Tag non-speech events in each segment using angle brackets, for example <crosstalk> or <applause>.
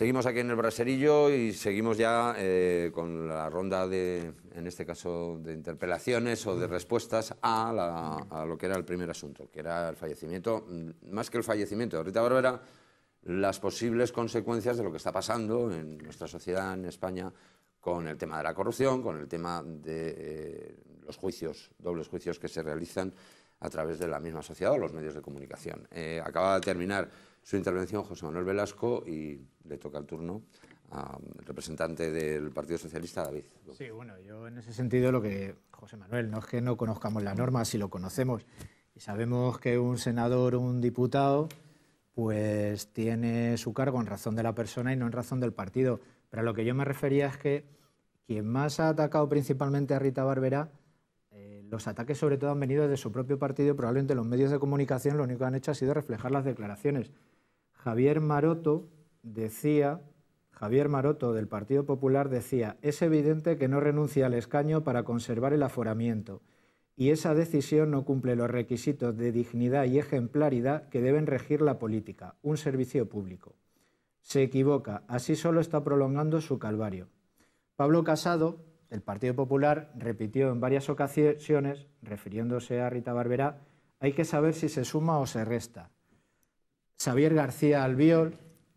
Seguimos aquí en el braserillo y seguimos ya eh, con la ronda de, en este caso, de interpelaciones o de respuestas a, lo que era el primer asunto, que era el fallecimiento, mm, más que el fallecimiento de Rita Barbera, las posibles consecuencias de lo que está pasando en nuestra sociedad, en España, con el tema de la corrupción, con el tema de eh, los juicios, dobles juicios que se realizan a través de la misma sociedad o los medios de comunicación. Eh, acaba de terminar su intervención José Manuel Velasco y le toca el turno al representante del Partido Socialista, David. Sí, bueno, yo en ese sentido lo que, José Manuel, no es que no conozcamos la norma, si lo conocemos y sabemos que un senador o un diputado pues tiene su cargo en razón de la persona y no en razón del partido. Pero a lo que yo me refería es que quien más ha atacado principalmente a Rita Barberá, eh, los ataques sobre todo han venido de su propio partido, probablemente los medios de comunicación lo único que han hecho ha sido reflejar las declaraciones. Javier Maroto decía, Javier Maroto del Partido Popular decía, es evidente que no renuncia al escaño para conservar el aforamiento y esa decisión no cumple los requisitos de dignidad y ejemplaridad que deben regir la política, un servicio público. Se equivoca, así solo está prolongando su calvario. Pablo Casado, del Partido Popular, repitió en varias ocasiones, refiriéndose a Rita Barberá, hay que saber si se suma o se resta. Xavier García Albiol,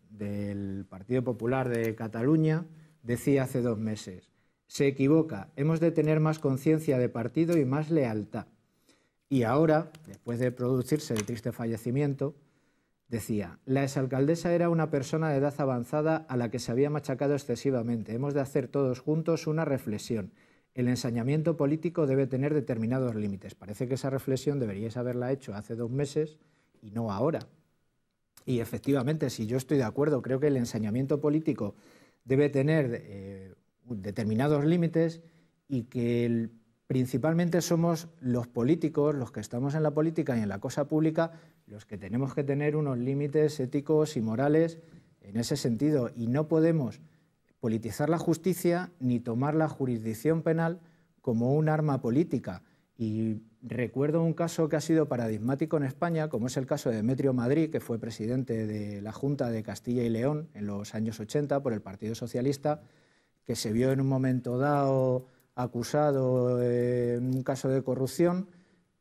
del Partido Popular de Cataluña, decía hace dos meses, se equivoca, hemos de tener más conciencia de partido y más lealtad. Y ahora, después de producirse el triste fallecimiento, decía, la exalcaldesa era una persona de edad avanzada a la que se había machacado excesivamente. Hemos de hacer todos juntos una reflexión. El ensañamiento político debe tener determinados límites. Parece que esa reflexión deberíais haberla hecho hace dos meses y no ahora, y efectivamente, si yo estoy de acuerdo, creo que el enseñamiento político debe tener eh, determinados límites y que principalmente somos los políticos, los que estamos en la política y en la cosa pública, los que tenemos que tener unos límites éticos y morales en ese sentido. Y no podemos politizar la justicia ni tomar la jurisdicción penal como un arma política. Recuerdo un caso que ha sido paradigmático en España, como es el caso de Demetrio Madrid, que fue presidente de la Junta de Castilla y León en los años 80 por el Partido Socialista, que se vio en un momento dado acusado eh, en un caso de corrupción,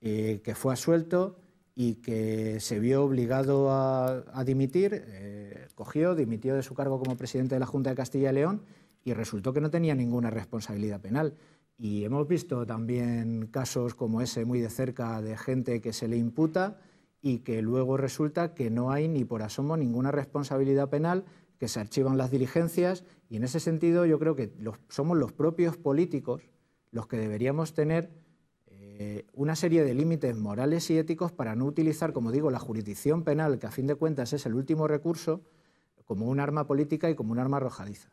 eh, que fue asuelto y que se vio obligado a, dimitir, eh, cogió, dimitió de su cargo como presidente de la Junta de Castilla y León y resultó que no tenía ninguna responsabilidad penal. Y hemos visto también casos como ese muy de cerca de gente que se le imputa y que luego resulta que no hay ni por asomo ninguna responsabilidad penal, que se archivan las diligencias y en ese sentido yo creo que somos los propios políticos los que deberíamos tener eh, una serie de límites morales y éticos para no utilizar, como digo, la jurisdicción penal, que a fin de cuentas es el último recurso, como un arma política y como un arma arrojadiza.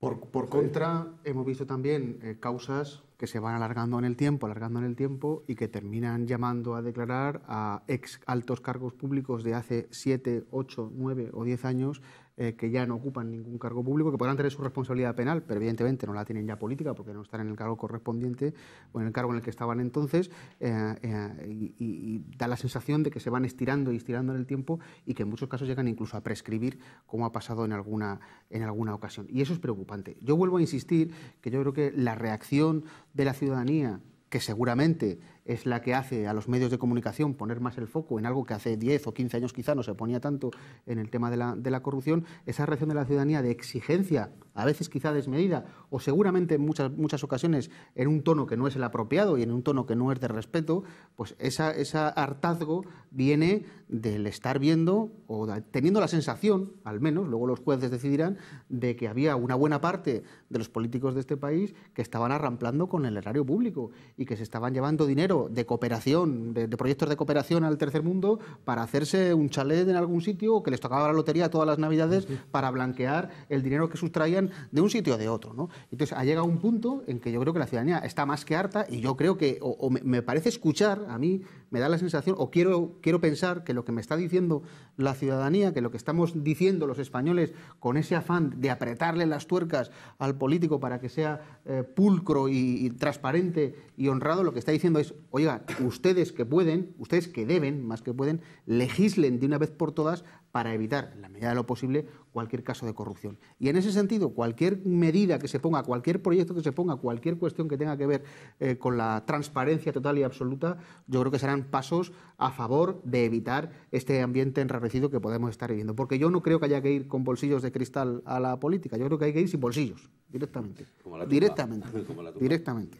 Por, contra, hemos visto también eh, causas que se van alargando en el tiempo, alargando en el tiempo y que terminan llamando a declarar a ex altos cargos públicos de hace siete, ocho, nueve o diez años eh, que ya no ocupan ningún cargo público, que podrán tener su responsabilidad penal, pero evidentemente no la tienen ya política porque no están en el cargo correspondiente o en el cargo en el que estaban entonces, eh, eh, y, y, da la sensación de que se van estirando y estirando en el tiempo y que en muchos casos llegan incluso a prescribir, como ha pasado en alguna, en alguna ocasión. Y eso es preocupante. Yo vuelvo a insistir que yo creo que la reacción de la ciudadanía, que seguramente es la que hace a los medios de comunicación poner más el foco en algo que hace 10 o 15 años quizá no se ponía tanto en el tema de la, corrupción, esa reacción de la ciudadanía de exigencia, a veces quizá desmedida, o seguramente en muchas, muchas ocasiones en un tono que no es el apropiado y en un tono que no es de respeto, pues esa, esa hartazgo viene del estar viendo o teniendo la sensación, al menos, luego los jueces decidirán, de que había una buena parte de los políticos de este país que estaban arramplando con el erario público y que se estaban llevando dinero de cooperación, de, proyectos de cooperación al tercer mundo para hacerse un chalet en algún sitio o que les tocaba la lotería todas las navidades para blanquear el dinero que sustraían de un sitio o de otro. ¿no? Entonces ha llegado un punto en que yo creo que la ciudadanía está más que harta y yo creo que, o, me parece escuchar a mí, me da la sensación, o quiero, quiero pensar que lo que me está diciendo la ciudadanía, que lo que estamos diciendo los españoles con ese afán de apretarle las tuercas al político para que sea eh, pulcro y, transparente y honrado, lo que está diciendo es, oiga, ustedes que pueden, ustedes que deben, más que pueden, legislen de una vez por todas para evitar, en la medida de lo posible, cualquier caso de corrupción. Y en ese sentido, cualquier medida que se ponga, cualquier proyecto que se ponga, cualquier cuestión que tenga que ver eh, con la transparencia total y absoluta, yo creo que serán pasos a favor de evitar este ambiente enrarecido que podemos estar viviendo. Porque yo no creo que haya que ir con bolsillos de cristal a la política, yo creo que hay que ir sin bolsillos, directamente. Como la directamente. <laughs> directamente.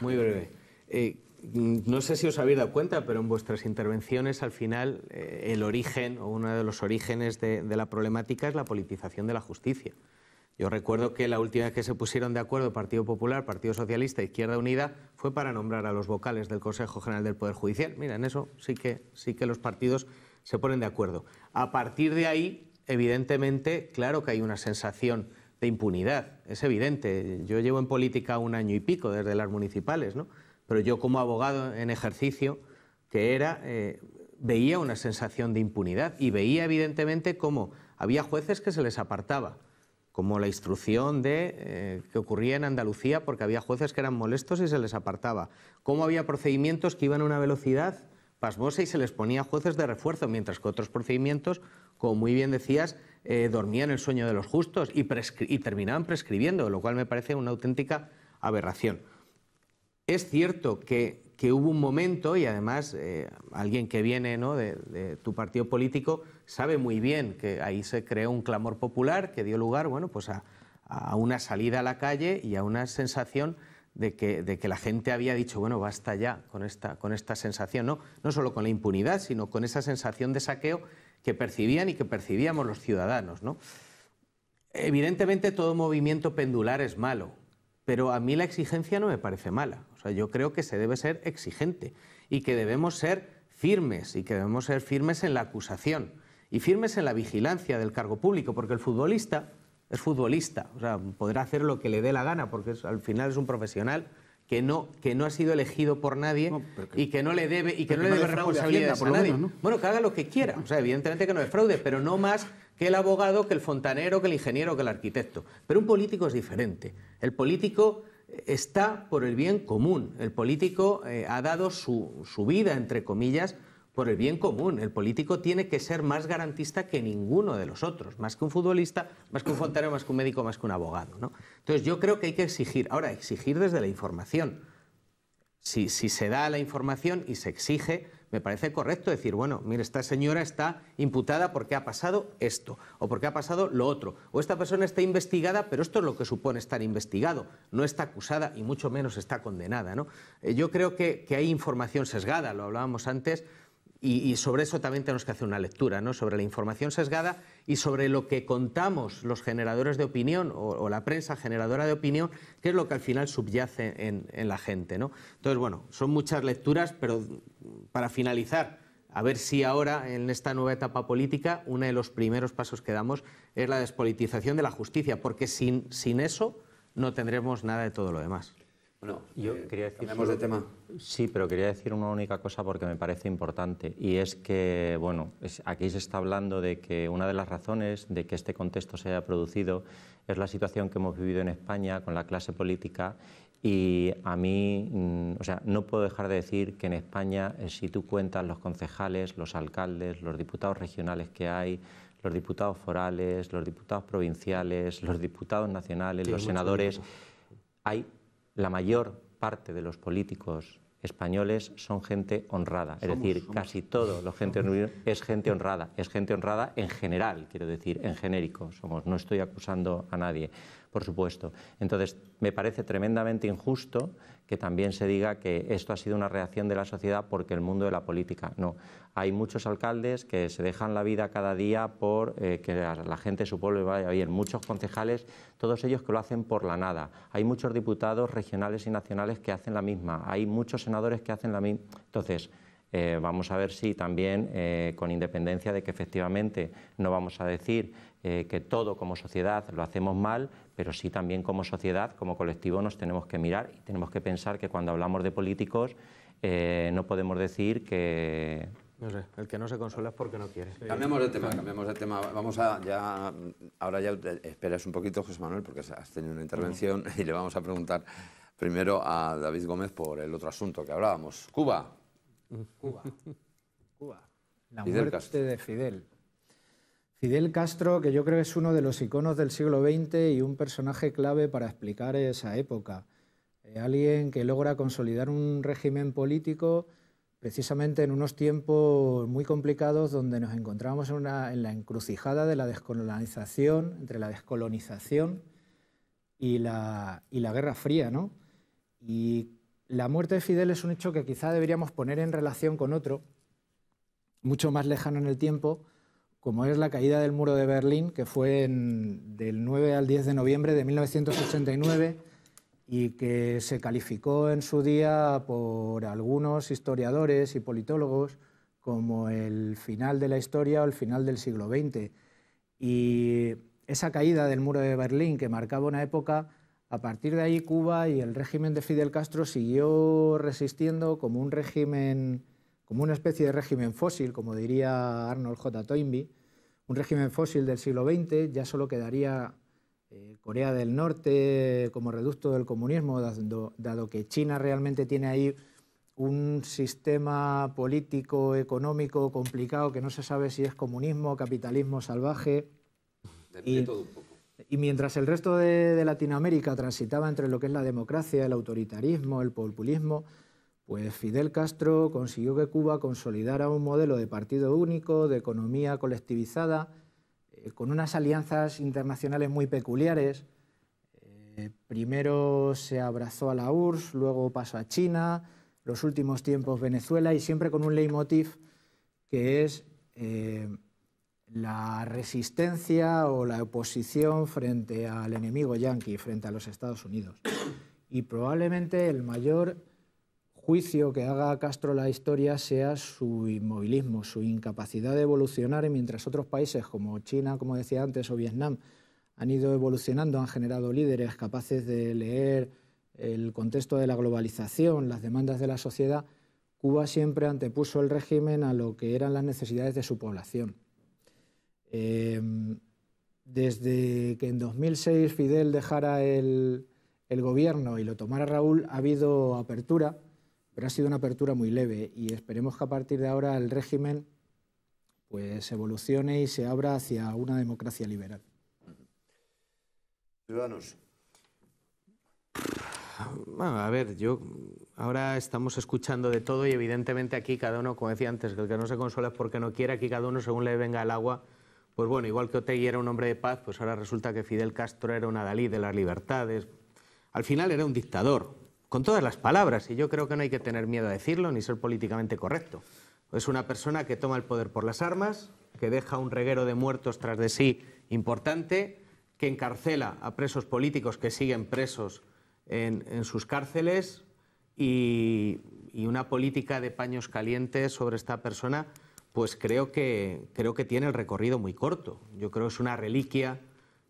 Muy breve. Eh, no sé si os habéis dado cuenta, pero en vuestras intervenciones al final eh, el origen o uno de los orígenes de la problemática es la politización de la justicia. Yo recuerdo que la última vez que se pusieron de acuerdo Partido Popular, Partido Socialista, Izquierda Unida, fue para nombrar a los vocales del Consejo General del Poder Judicial. Mira, en eso sí que, sí que los partidos se ponen de acuerdo. A partir de ahí, evidentemente, claro que hay una sensación de impunidad, es evidente. Yo llevo en política un año y pico desde las municipales, ¿no? Pero yo como abogado en ejercicio que era, eh, veía una sensación de impunidad y veía evidentemente cómo había jueces que se les apartaba como la instrucción de eh, que ocurría en Andalucía porque había jueces que eran molestos y se les apartaba, cómo había procedimientos que iban a una velocidad pasmosa y se les ponía jueces de refuerzo, mientras que otros procedimientos, como muy bien decías, eh, dormían el sueño de los justos y terminaban prescribiendo, lo cual me parece una auténtica aberración. Es cierto que que hubo un momento, y además eh, alguien que viene de, tu partido político sabe muy bien que ahí se creó un clamor popular que dio lugar bueno, pues a, una salida a la calle y a una sensación de que, la gente había dicho, bueno, basta ya con esta, con esta sensación, ¿no? no solo con la impunidad, sino con esa sensación de saqueo que percibían y que percibíamos los ciudadanos. Evidentemente todo movimiento pendular es malo, pero a mí la exigencia no me parece mala. O sea, yo creo que se debe ser exigente y que debemos ser firmes y que debemos ser firmes en la acusación y firmes en la vigilancia del cargo público, porque el futbolista es futbolista, o sea, podrá hacer lo que le dé la gana, porque al final es un profesional que no, que no ha sido elegido por nadie y que no le debe, y que nadie. Bueno, que haga lo que quiera, o sea, evidentemente que no fraude, pero no más que el abogado, que el fontanero, que el ingeniero, que el arquitecto. Pero un político es diferente. El político está por el bien común. El político eh, ha dado su, vida, entre comillas, por el bien común. El político tiene que ser más garantista que ninguno de los otros, más que un futbolista, más que un fontanero, más que un médico, más que un abogado. ¿no? Entonces yo creo que hay que exigir, ahora exigir desde la información. si se da la información y se exige, me parece correcto decir, bueno, mire, esta señora está imputada porque ha pasado esto, o porque ha pasado lo otro, o esta persona está investigada, pero esto es lo que supone estar investigado, no está acusada y mucho menos está condenada. Eh, yo creo que hay información sesgada, lo hablábamos antes, y, sobre eso también tenemos que hacer una lectura, ¿no? sobre la información sesgada y sobre lo que contamos los generadores de opinión o, la prensa generadora de opinión, que es lo que al final subyace en, la gente. ¿no? Entonces, bueno, son muchas lecturas, pero para finalizar, a ver si ahora, en esta nueva etapa política, uno de los primeros pasos que damos es la despolitización de la justicia, porque sin, sin eso no tendremos nada de todo lo demás. Bueno, yo eh, quería decir de tema. Sí, pero quería decir una única cosa porque me parece importante y es que, bueno, aquí se está hablando de que una de las razones de que este contexto se haya producido es la situación que hemos vivido en España con la clase política y a mí, mm, o sea, no puedo dejar de decir que en España, eh, si tú cuentas los concejales, los alcaldes, los diputados regionales que hay, los diputados forales, los diputados provinciales, los diputados nacionales, los senadores, hay la mayor parte de los políticos españoles son gente honrada. es decir, casi todo lo gente <laughs> es gente honrada. Es gente honrada en general, quiero decir, en genérico. Somos, no estoy acusando a nadie por supuesto. Entonces, me parece tremendamente injusto que también se diga que esto ha sido una reacción de la sociedad porque el mundo de la política. No, hay muchos alcaldes que se dejan la vida cada día por eh, que la gente de su pueblo vaya bien, muchos concejales, todos ellos que lo hacen por la nada. Hay muchos diputados regionales y nacionales que hacen la misma, hay muchos senadores que hacen la misma. Entonces, eh, vamos a ver si también, eh, con independencia de que efectivamente no vamos a decir eh, que todo como sociedad lo hacemos mal, pero sí también como sociedad, como colectivo, nos tenemos que mirar y tenemos que pensar que cuando hablamos de políticos eh, no podemos decir que... No sé, el que no se consuela es porque no quiere. Cambiamos de tema, cambiamos de tema. Vamos a ya... Ahora ya esperas un poquito, José Manuel, porque has tenido una intervención y le vamos a preguntar primero a David Gómez por el otro asunto que hablábamos. Cuba. Cuba. Cuba. La muerte de Fidel. Fidel Castro, que yo creo que es uno de los iconos del siglo XX y un personaje clave para explicar esa época. Eh, alguien que logra consolidar un régimen político precisamente en unos tiempos muy complicados donde nos encontramos en, la encrucijada de la descolonización, entre la descolonización y la, y la Guerra Fría. ¿no? Y la muerte de Fidel es un hecho que quizá deberíamos poner en relación con otro, mucho más lejano en el tiempo, como es la caída del muro de Berlín, que fue en, del 9 al 10 de noviembre de 1989 y que se calificó en su día por algunos historiadores y politólogos como el final de la historia o el final del siglo XX. Y esa caída del muro de Berlín, que marcaba una época, a partir de ahí Cuba y el régimen de Fidel Castro siguió resistiendo como un régimen como una especie de régimen fósil, como diría Arnold J. Toynbee, un régimen fósil del siglo XX, ya solo quedaría eh, Corea del Norte como reducto del comunismo, dado, que China realmente tiene ahí un sistema político, económico complicado que no se sabe si es comunismo, capitalismo salvaje. y, mientras el resto de Latinoamérica transitaba entre lo que es la democracia, el autoritarismo, el populismo, pues Fidel Castro consiguió que Cuba consolidara un modelo de partido único, de economía colectivizada, eh, con unas alianzas internacionales muy peculiares. Eh, primero se abrazó a la URSS, luego pasó a China, los últimos tiempos Venezuela y siempre con un leitmotiv que es eh, la resistencia o la oposición frente al enemigo yanqui, frente a los Estados Unidos. Y probablemente el mayor juicio que haga Castro la historia sea su inmovilismo, su incapacidad de evolucionar, y mientras otros países como China, como decía antes, o Vietnam han ido evolucionando, han generado líderes capaces de leer el contexto de la globalización, las demandas de la sociedad, Cuba siempre antepuso el régimen a lo que eran las necesidades de su población. Em, desde que en 2006 Fidel dejara el, el gobierno y lo tomara Raúl, ha habido apertura pero ha sido una apertura muy leve y esperemos que a partir de ahora el régimen pues evolucione y se abra hacia una democracia liberal. Ciudadanos. a ver, yo ahora estamos escuchando de todo y evidentemente aquí cada uno, como decía antes, que el que no se consuela es porque no quiere, aquí cada uno según le venga el agua. Pues bueno, igual que Otegui era un hombre de paz, pues ahora resulta que Fidel Castro era un Dalí de las libertades. Al final era un dictador, con todas las palabras, y yo creo que no hay que tener miedo a decirlo ni ser políticamente correcto. Es una persona que toma el poder por las armas, que deja un reguero de muertos tras de sí importante, que encarcela a presos políticos que siguen presos en, sus cárceles y, una política de paños calientes sobre esta persona, pues creo que, creo que tiene el recorrido muy corto. Yo creo que es una reliquia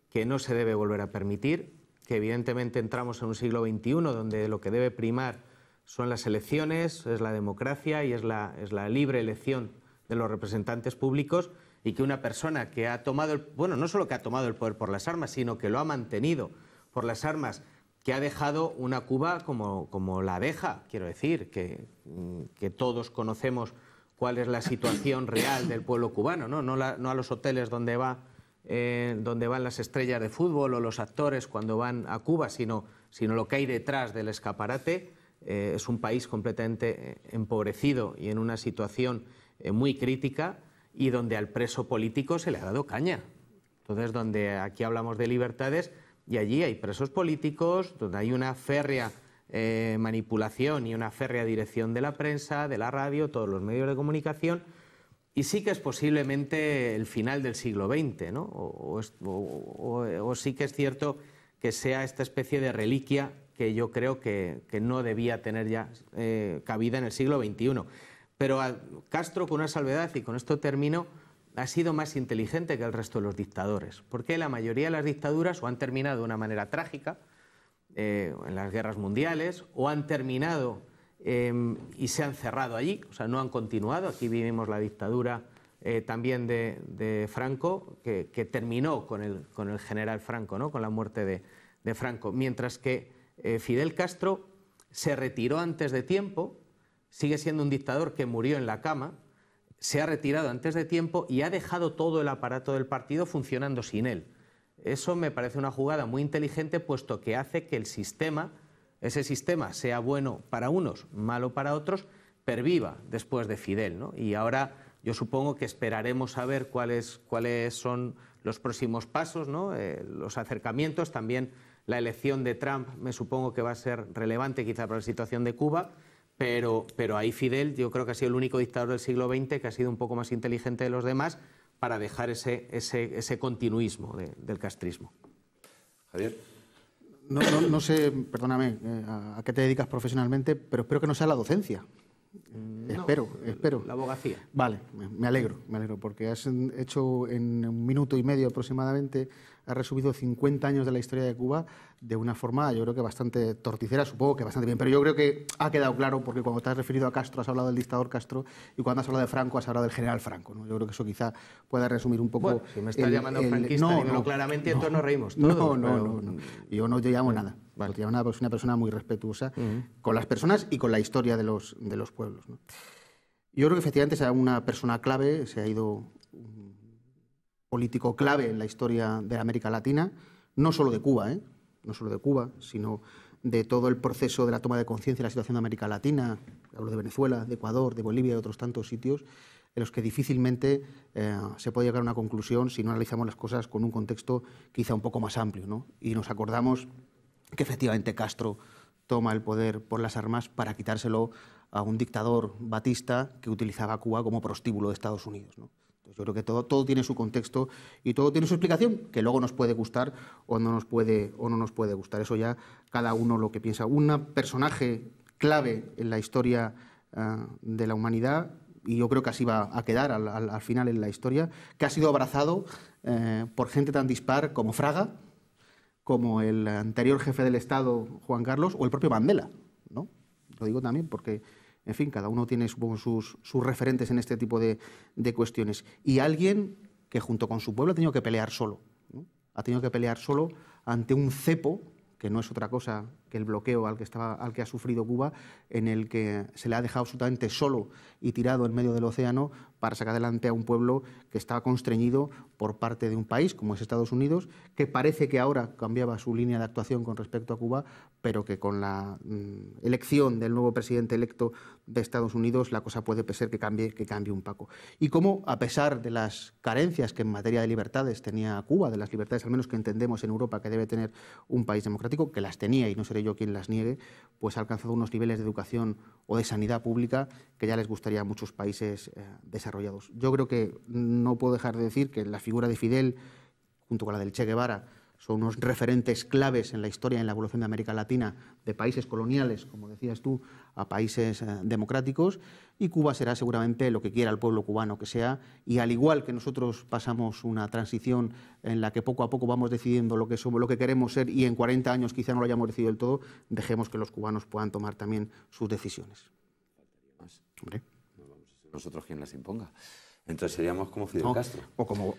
que no se debe volver a permitir que evidentemente entramos en un siglo XXI donde lo que debe primar son las elecciones, es la democracia y es la, es la libre elección de los representantes públicos y que una persona que ha tomado, el, bueno, no solo que ha tomado el poder por las armas, sino que lo ha mantenido por las armas, que ha dejado una Cuba como, la deja, quiero decir, que, mm, que todos conocemos cuál es la situación real del pueblo cubano, no, no a los hoteles donde va eh, donde van las estrellas de fútbol o los actores cuando van a Cuba, sino, sino lo que hay detrás del escaparate. Eh, es un país completamente eh, empobrecido y en una situación muy crítica y donde al preso político se le ha dado caña. Entonces, donde aquí hablamos de libertades y allí hay presos políticos, donde hay una férrea manipulación y una férrea dirección de la prensa, de la radio, todos los medios de comunicación y sí que es posiblemente el final del siglo XX, ¿no? o, sí que es cierto que sea esta especie de reliquia que yo creo que, no debía tener ya eh, cabida en el siglo XXI. Pero Castro, con una salvedad, y con esto termino, ha sido más inteligente que el resto de los dictadores, porque la mayoría de las dictaduras o han terminado de una manera trágica eh, en las guerras mundiales, o han terminado Em, y se han cerrado allí, o sea, no han continuado. Aquí vivimos la dictadura eh, también de, Franco, que, terminó con el, general Franco, ¿no? con la muerte de, Franco, mientras que eh, Fidel Castro se retiró antes de tiempo, sigue siendo un dictador que murió en la cama, se ha retirado antes de tiempo y ha dejado todo el aparato del partido funcionando sin él. Eso me parece una jugada muy inteligente, puesto que hace que el sistema ese sistema sea bueno para unos, malo para otros, perviva después de Fidel. Y ahora yo supongo que esperaremos a ver cuáles, cuáles son los próximos pasos, eh, los acercamientos, también la elección de Trump me supongo que va a ser relevante quizá para la situación de Cuba, pero, pero ahí Fidel yo creo que ha sido el único dictador del siglo XX que ha sido un poco más inteligente de los demás para dejar ese, ese, continuismo del castrismo. Javier. No, no, no sé, perdóname, eh, a, qué te dedicas profesionalmente, pero espero que no sea la docencia. Mm, espero, espero. La abogacía. Vale, me alegro, me alegro, porque has hecho en un minuto y medio aproximadamente ha resumido 50 años de la historia de Cuba de una forma, yo creo que bastante torticera, supongo que bastante bien, pero yo creo que ha quedado claro, porque cuando te has referido a Castro has hablado del dictador Castro y cuando has hablado de Franco has hablado del general Franco. ¿no? Yo creo que eso quizá pueda resumir un poco... si me estás llamando franquista, no, no, claramente, entonces nos reímos No, no, no, yo no te llamo nada. llamo porque soy una persona muy respetuosa con las personas y con la historia de los, de los pueblos. Yo creo que efectivamente sea una persona clave, se ha ido político clave en la historia de América Latina, no solo de Cuba, ¿eh? no solo de Cuba, sino de todo el proceso de la toma de conciencia de la situación de América Latina, hablo de Venezuela, de Ecuador, de Bolivia, de otros tantos sitios, en los que difícilmente eh, se puede llegar a una conclusión si no analizamos las cosas con un contexto quizá un poco más amplio. Y nos acordamos que efectivamente Castro toma el poder por las armas para quitárselo a un dictador batista que utilizaba Cuba como prostíbulo de Estados Unidos. ¿no? yo creo que todo, todo tiene su contexto y todo tiene su explicación, que luego nos puede gustar o no nos puede, o no nos puede gustar. Eso ya cada uno lo que piensa. Un personaje clave en la historia ah, de la humanidad, y yo creo que así va a quedar al, final en la historia, que ha sido abrazado eh, por gente tan dispar como Fraga, como el anterior jefe del Estado, Juan Carlos, o el propio Mandela. ¿no? Lo digo también porque en fin, cada uno tiene, sus, referentes en este tipo de, cuestiones. Y alguien que junto con su pueblo ha tenido que pelear solo. Ha tenido que pelear solo ante un cepo, que no es otra cosa el bloqueo al que, estaba, al que ha sufrido Cuba, en el que se le ha dejado absolutamente solo y tirado en medio del océano para sacar adelante a un pueblo que estaba constreñido por parte de un país como es Estados Unidos, que parece que ahora cambiaba su línea de actuación con respecto a Cuba, pero que con la mm, elección del nuevo presidente electo de Estados Unidos la cosa puede ser que cambie, que cambie un poco. Y cómo, a pesar de las carencias que en materia de libertades tenía Cuba, de las libertades al menos que entendemos en Europa que debe tener un país democrático, que las tenía y no sería yo quien las niegue, pues ha alcanzado unos niveles de educación o de sanidad pública que ya les gustaría a muchos países eh, desarrollados. Yo creo que no puedo dejar de decir que la figura de Fidel, junto con la del Che Guevara, son unos referentes claves en la historia y en la evolución de América Latina, de países coloniales, como decías tú, a países eh, democráticos, y Cuba será seguramente lo que quiera el pueblo cubano que sea, y al igual que nosotros pasamos una transición en la que poco a poco vamos decidiendo lo que lo que queremos ser, y en 40 años quizá no lo hayamos decidido del todo, dejemos que los cubanos puedan tomar también sus decisiones. Hombre. No vamos a ser nosotros quien las imponga. Entonces seríamos como Fidel Castro. O como,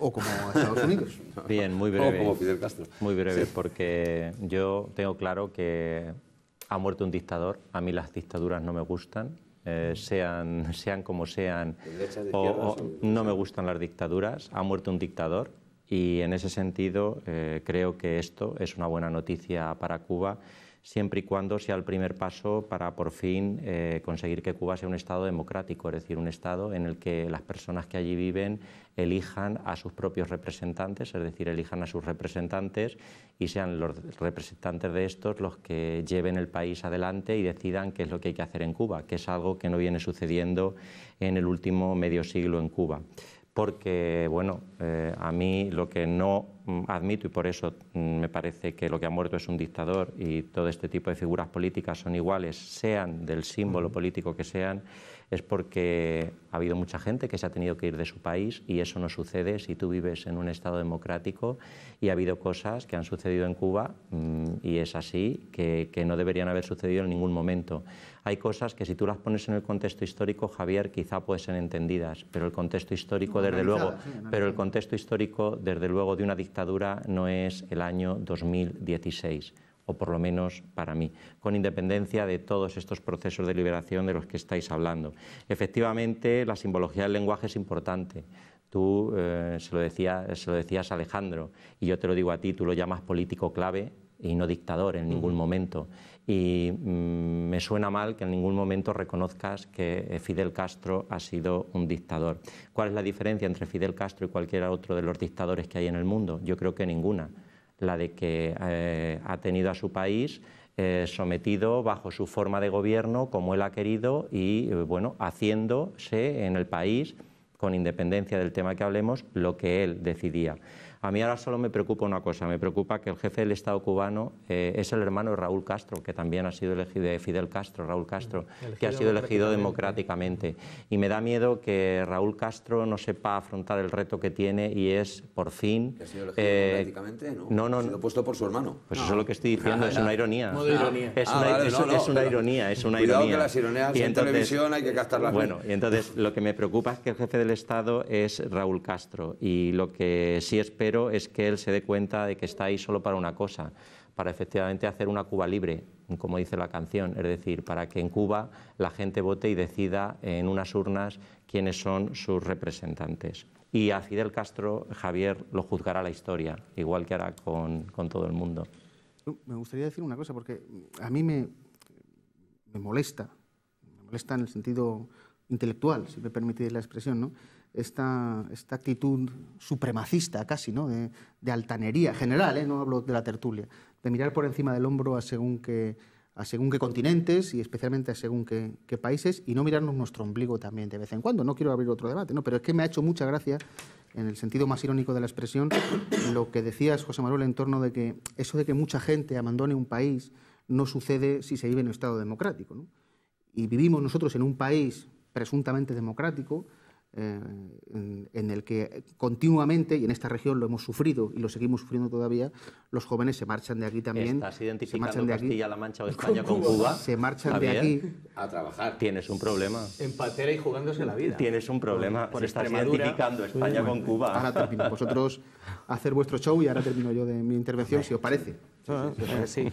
Estados Unidos. <laughs> Bien, muy breve. O como Fidel Castro. Muy breve, porque yo tengo claro que ha muerto un dictador. A mí las dictaduras no me gustan. Eh, sean, <laughs> sean como sean, o, no me gustan las dictaduras, ha muerto un dictador y en ese sentido eh, creo que esto es una buena noticia para Cuba siempre y cuando sea el primer paso para por fin eh, conseguir que Cuba sea un Estado democrático, es decir, un Estado en el que las personas que allí viven elijan a sus propios representantes, es decir, elijan a sus representantes y sean los representantes de estos los que lleven el país adelante y decidan qué es lo que hay que hacer en Cuba, que es algo que no viene sucediendo en el último medio siglo en Cuba porque, bueno, eh, a mí lo que no mm, admito y por eso mm, me parece que lo que ha muerto es un dictador y todo este tipo de figuras políticas son iguales, sean del símbolo político que sean, es porque ha habido mucha gente que se ha tenido que ir de su país y eso no sucede si tú vives en un Estado democrático y ha habido cosas que han sucedido en Cuba mm, y es así, que, no deberían haber sucedido en ningún momento. Hay cosas que si tú las pones en el contexto histórico, Javier, quizá pueden ser entendidas, pero el contexto histórico, desde luego, pero el contexto histórico, desde luego, de una dictadura no es el año 2016 o por lo menos para mí, con independencia de todos estos procesos de liberación de los que estáis hablando. Efectivamente, la simbología del lenguaje es importante. Tú eh, se, lo decías Alejandro, y yo te lo digo a ti, tú lo llamas político clave y no dictador en ningún momento. Y mm, me suena mal que en ningún momento reconozcas que Fidel Castro ha sido un dictador. ¿Cuál es la diferencia entre Fidel Castro y cualquier otro de los dictadores que hay en el mundo? Yo creo que ninguna la de que eh, ha tenido a su país eh, sometido bajo su forma de gobierno como él ha querido y eh, bueno, haciéndose en el país, con independencia del tema que hablemos, lo que él decidía. A mí ahora solo me preocupa una cosa, me preocupa que el jefe del Estado cubano eh, es el hermano de Raúl Castro, que también ha sido elegido de Fidel Castro, Raúl Castro, mm, que ha sido elegido democráticamente. Y me da miedo que Raúl Castro no sepa afrontar el reto que tiene y es, por fin... Eh, no, no, no. Ha sido puesto por su hermano. Pues eso es lo que estoy diciendo, es una ironía. Es una, una ironía, Cuidado que las ironías en televisión hay que captarlas. Bueno, y entonces lo que me preocupa es que el jefe del Estado es Raúl Castro y lo que sí espero es que él se dé cuenta de que está ahí solo para una cosa, para efectivamente hacer una Cuba libre, como dice la canción, es decir, para que en Cuba la gente vote y decida en unas urnas quiénes son sus representantes. Y a Fidel Castro, Javier, lo juzgará la historia, igual que hará con, con todo el mundo. Me gustaría decir una cosa, porque a mí me, molesta, me molesta en el sentido intelectual, si me permitís la expresión, ¿no? esta, actitud supremacista casi, ¿no? de, altanería general, ¿eh? no hablo de la tertulia, de mirar por encima del hombro a según qué, según qué continentes y especialmente a según qué, países y no mirarnos nuestro ombligo también de vez en cuando. No quiero abrir otro debate, ¿no? pero es que me ha hecho mucha gracia, en el sentido más irónico de la expresión, lo que decías, José Manuel, en torno de que eso de que mucha gente abandone un país no sucede si se vive en un Estado democrático. Y vivimos nosotros en un país presuntamente democrático, eh, en, el que continuamente, y en esta región lo hemos sufrido y lo seguimos sufriendo todavía, los jóvenes se marchan de aquí también. ¿Estás identificando se marchan de Castilla, La Mancha o España con Cuba? Se marchan de aquí. A trabajar. Tienes un problema. En patera y jugándose la vida. Tienes un problema. Por, por identificando España con Cuba. Ahora termino. Vosotros hacer vuestro show y ahora termino yo de mi intervención, si os parece. sí.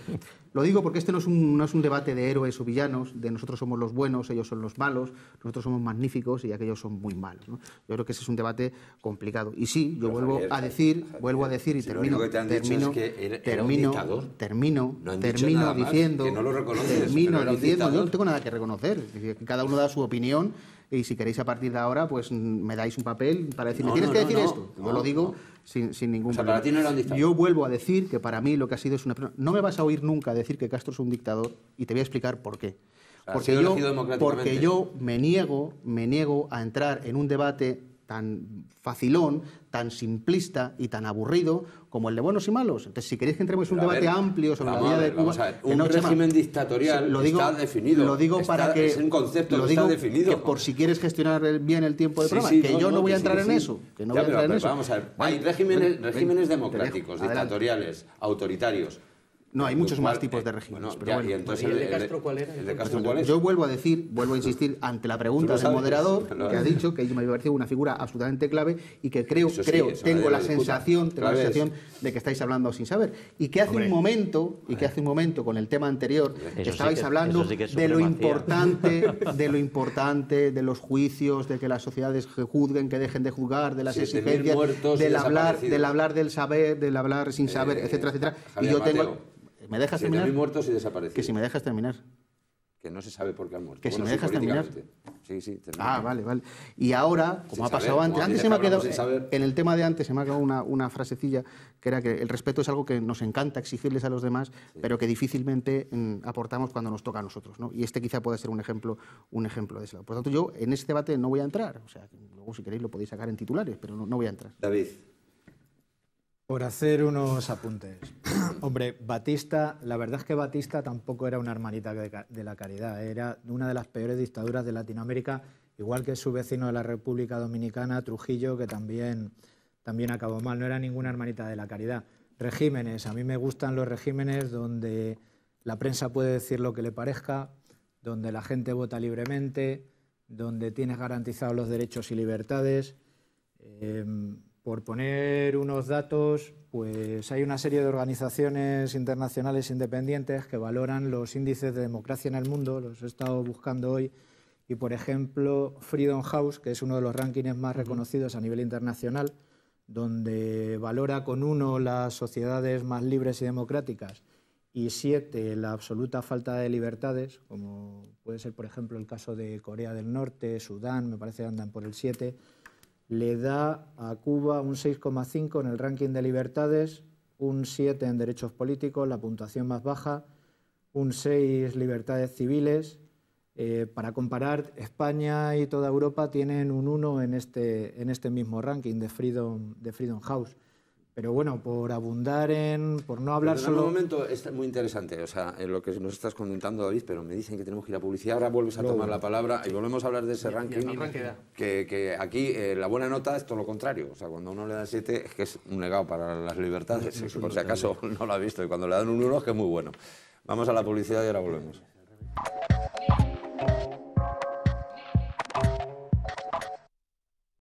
Lo digo porque este no es, un, no es, un, debate de héroes o villanos, de nosotros somos los buenos, ellos son los malos, nosotros somos magníficos y aquellos son muy malos. Yo creo que ese es un debate complicado. Y sí, yo vuelvo a decir, vuelvo a decir y termino, termino, termino, termino, termino diciendo, que no lo reconoces, termino diciendo, yo no tengo nada que reconocer, cada uno da su opinión y si queréis a partir de ahora, pues mm, me dais un papel para decirme tienes que decir esto. Yo lo digo sin, sin, ningún o Yo vuelvo a decir que para mí lo que ha sido es una... No me vas a oír nunca decir que Castro es un dictador y te voy a explicar por qué. porque, yo, porque yo me niego, me niego a entrar en un debate tan facilón, tan simplista y tan aburrido como el de buenos y malos. Entonces, si queréis que entremos en un debate amplio sobre la vida de un régimen dictatorial está definido. Lo digo para que es un concepto lo está definido. por si quieres gestionar bien el tiempo de prueba. que yo no, voy a entrar en eso, Vamos a ver, hay regímenes democráticos, dictatoriales, autoritarios no, hay muchos más tipos eh, de regímenes. bueno. y el, de Castro cuál era? Yo vuelvo a decir, vuelvo a <laughs> insistir ante la pregunta del moderador <laughs> que ha dicho que me parecido una figura absolutamente clave y que creo, creo, tengo eh, la, sensación, tengo la de que estáis hablando sin saber y que hace un momento y que hace un momento con el tema anterior que estabais hablando de lo importante, <laughs> de lo importante, de los juicios, de que las sociedades juzguen, que dejen de juzgar, de las exigencias, del hablar, del hablar del saber, del hablar sin eh, saber, etcétera, etcétera. y yo tengo ¿Me dejas terminar? muertos y Que si me dejas terminar. Que no se sabe por qué han muerto. Que si me dejas terminar. Sí, sí, Ah, vale, vale. Y ahora, como ha pasado antes, antes se me ha quedado, en el tema de antes se me ha quedado una, frasecilla que era que el respeto es algo que nos encanta exigirles a los demás, pero que difícilmente mm, aportamos cuando nos toca a nosotros. ¿no? Y este quizá puede ser un ejemplo, un ejemplo de eso. Por lo tanto, yo en este debate no voy a entrar. O sea, luego si queréis lo podéis sacar en titulares, pero no voy a entrar. David. Por hacer unos apuntes. <coughs> Hombre, Batista, la verdad es que Batista tampoco era una hermanita de la caridad, era una de las peores dictaduras de Latinoamérica, igual que su vecino de la República Dominicana, Trujillo, que también, también acabó mal, no era ninguna hermanita de la caridad. Regímenes, a mí me gustan los regímenes donde la prensa puede decir lo que le parezca, donde la gente vota libremente, donde tienes garantizados los derechos y libertades. Em, por poner unos datos, pues hay una serie de organizaciones internacionales independientes que valoran los índices de democracia en el mundo, los he estado buscando hoy, y por ejemplo Freedom House, que es uno de los rankings más reconocidos a nivel internacional, donde valora con uno las sociedades más libres y democráticas y siete la absoluta falta de libertades, como puede ser por ejemplo el caso de Corea del Norte, Sudán, me parece que andan por el siete le da a Cuba un 6,5 en el ranking de libertades, un 7 en derechos políticos, la puntuación más baja, un 6 libertades civiles. Eh, para comparar, España y toda Europa tienen un 1 este, en este, mismo ranking de Freedom House. Pero bueno, por abundar en, por no hablar pero solo... En momento es muy interesante, o sea, en lo que nos estás comentando, David, pero me dicen que tenemos que ir a publicidad, ahora vuelves a tomar la palabra y volvemos a hablar de ese ranking. que, que, aquí eh, la buena nota es todo lo contrario, o sea, cuando uno le da siete es que es un legado para las libertades, por si acaso <laughs> no lo ha visto, y cuando le dan un uno es que es muy bueno. Vamos a la publicidad y ahora volvemos.